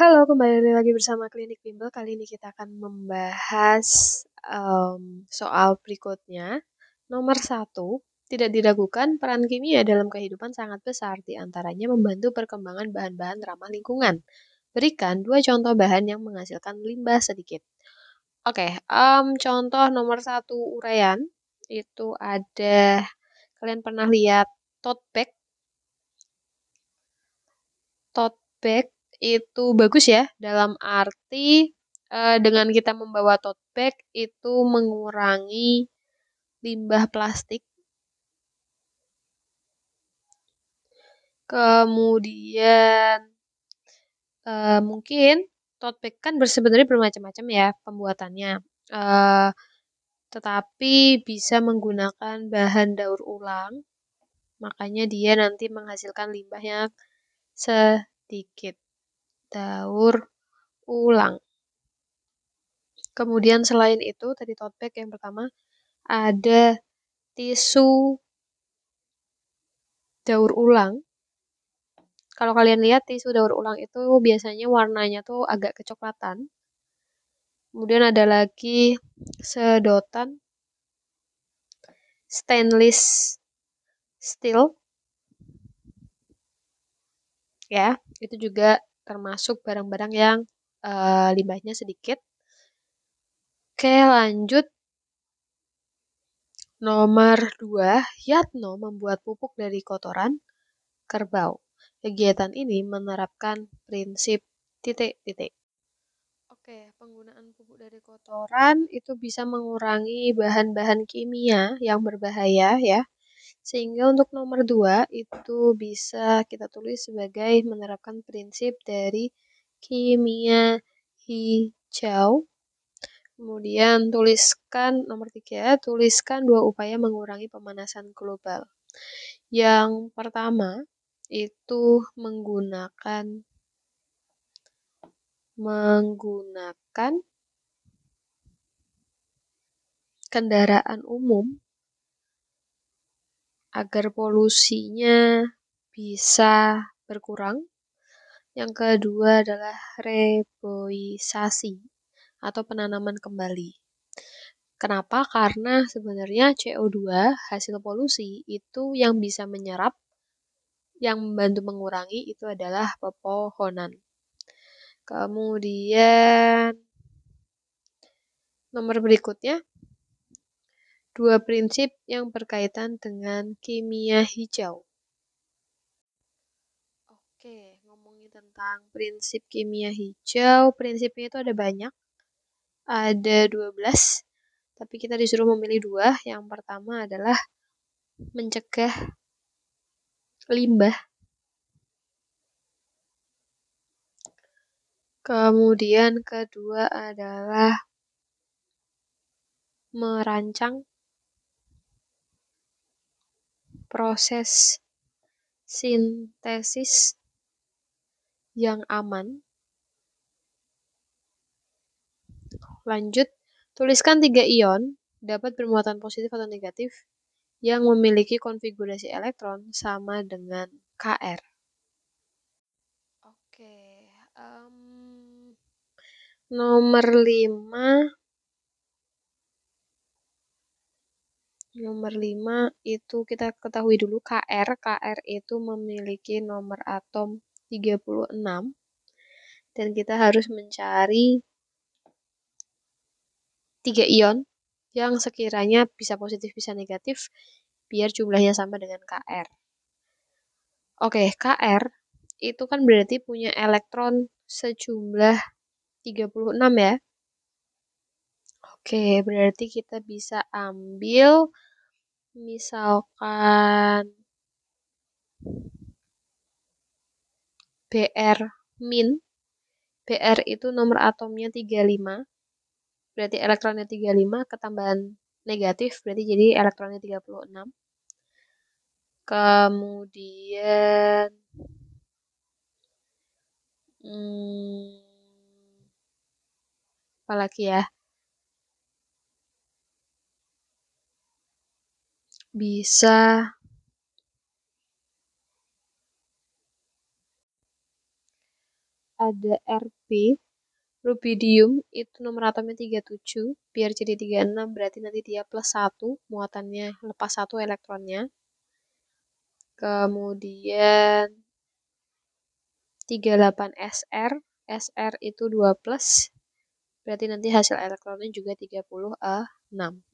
Halo, kembali lagi bersama Klinik Bimbel. Kali ini kita akan membahas um, soal berikutnya. Nomor satu, tidak diragukan peran kimia dalam kehidupan sangat besar, diantaranya membantu perkembangan bahan-bahan ramah lingkungan. Berikan dua contoh bahan yang menghasilkan limbah sedikit. Oke, okay, um, contoh nomor satu urayan itu ada kalian pernah lihat tote bag? Tote bag itu bagus ya dalam arti uh, dengan kita membawa tote bag itu mengurangi limbah plastik. Kemudian uh, mungkin tote bag kan sebenarnya bermacam-macam ya pembuatannya. Uh, tetapi bisa menggunakan bahan daur ulang. Makanya dia nanti menghasilkan limbah yang sedikit daur ulang. Kemudian selain itu tadi tote bag yang pertama ada tisu daur ulang. Kalau kalian lihat tisu daur ulang itu biasanya warnanya tuh agak kecoklatan. Kemudian ada lagi sedotan stainless steel. Ya, itu juga termasuk barang-barang yang uh, limbahnya sedikit. Oke, lanjut. Nomor 2, Yatno membuat pupuk dari kotoran kerbau. Kegiatan ini menerapkan prinsip titik-titik. Oke, penggunaan pupuk dari kotoran itu bisa mengurangi bahan-bahan kimia yang berbahaya ya sehingga untuk nomor dua itu bisa kita tulis sebagai menerapkan prinsip dari kimia hijau. Kemudian tuliskan nomor tiga, tuliskan dua upaya mengurangi pemanasan global. Yang pertama itu menggunakan menggunakan kendaraan umum agar polusinya bisa berkurang. Yang kedua adalah reboisasi atau penanaman kembali. Kenapa? Karena sebenarnya CO2 hasil polusi itu yang bisa menyerap yang membantu mengurangi itu adalah pepohonan. Kemudian nomor berikutnya dua prinsip yang berkaitan dengan kimia hijau. Oke, ngomongin tentang prinsip kimia hijau, prinsipnya itu ada banyak. Ada 12, tapi kita disuruh memilih dua. Yang pertama adalah mencegah limbah. Kemudian kedua adalah merancang proses sintesis yang aman. Lanjut, tuliskan tiga ion dapat bermuatan positif atau negatif yang memiliki konfigurasi elektron sama dengan Kr. Oke, um, nomor lima. Nomor 5 itu kita ketahui dulu KR. KR itu memiliki nomor atom 36 dan kita harus mencari tiga ion yang sekiranya bisa positif bisa negatif biar jumlahnya sama dengan KR. Oke, KR itu kan berarti punya elektron sejumlah 36 ya. Oke, berarti kita bisa ambil misalkan BR min BR itu nomor atomnya 35 berarti elektronnya 35 ketambahan negatif berarti jadi elektronnya 36 kemudian hmm, apa lagi ya bisa ada RP rubidium itu nomor atomnya 37 biar jadi 36 berarti nanti dia plus 1 muatannya lepas 1 elektronnya kemudian 38 SR SR itu 2 plus berarti nanti hasil elektronnya juga 36